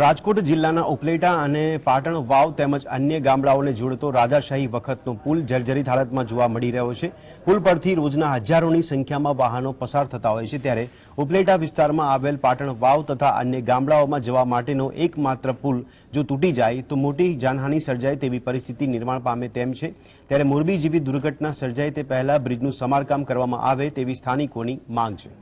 રાજકોટ જિલ્લાના ઉપલેટા અને પાટણ વાવ તેમજ અન્ય ગામડાઓને જોડતો રાજાશાહી વખતનો પુલ જર્જરિત હાલતમાં જોવા મળી રહ્યો છે પુલ પરથી રોજના હજારોની સંખ્યામાં વાહનો પસાર થતા હોય છે ત્યારે ઉપલેટા વિસ્તારમાં આવેલ પાટણ વાવ તથા અન્ય ગામડાઓમાં જવા માટેનો એકમાત્ર પુલ જો તૂટી જાય તો મોટી જાનહાની સર્જાય તેવી પરિસ્થિતિ નિર્માણ પામે તેમ છે ત્યારે મોરબી જેવી દુર્ઘટના સર્જાય તે પહેલા બ્રિજનું સમારકામ કરવામાં આવે તેવી સ્થાનિકોની માંગ છે